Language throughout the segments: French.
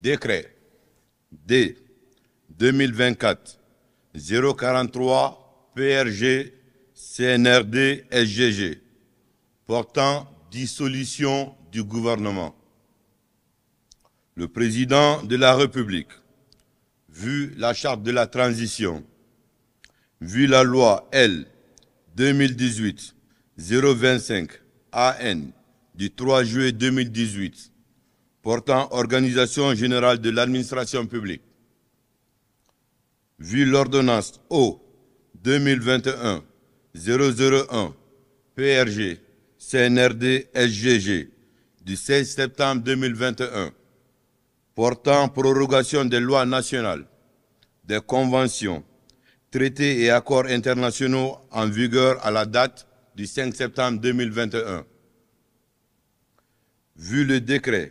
Décret D 2024 043 PRG CNRD SGG portant dissolution du gouvernement. Le président de la République, vu la charte de la transition, vu la loi L 2018 025 AN du 3 juillet 2018 portant organisation générale de l'administration publique, vu l'ordonnance O 2021-001 PRG CNRD SGG du 16 septembre 2021 portant prorogation des lois nationales, des conventions, traités et accords internationaux en vigueur à la date du 5 septembre 2021. Vu le décret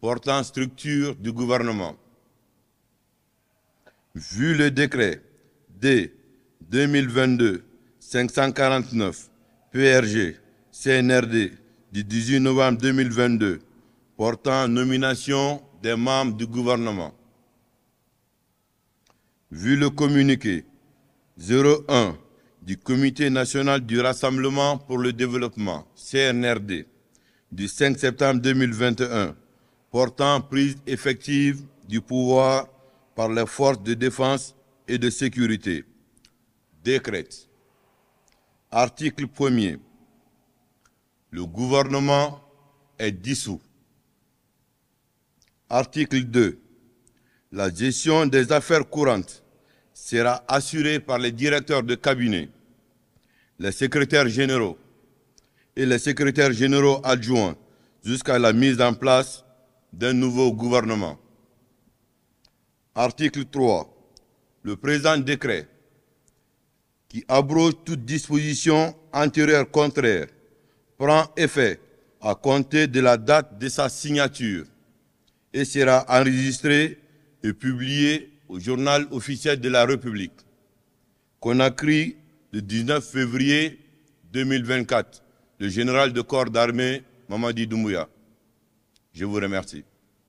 portant structure du gouvernement. Vu le décret D 2022-549 PRG CNRD du 18 novembre 2022 portant nomination des membres du gouvernement. Vu le communiqué 01 du Comité national du Rassemblement pour le développement, CNRD, du 5 septembre 2021 portant prise effective du pouvoir par les forces de défense et de sécurité. Décrète. Article 1 Le gouvernement est dissous. Article 2. La gestion des affaires courantes sera assurée par les directeurs de cabinet, les secrétaires généraux et les secrétaires généraux adjoints jusqu'à la mise en place d'un nouveau gouvernement. Article 3. Le présent décret qui abroge toute disposition antérieure contraire prend effet à compter de la date de sa signature et sera enregistré et publié au journal officiel de la République, qu'on a écrit le 19 février 2024, le général de corps d'armée Mamadi Doumbouya. Je vous remercie.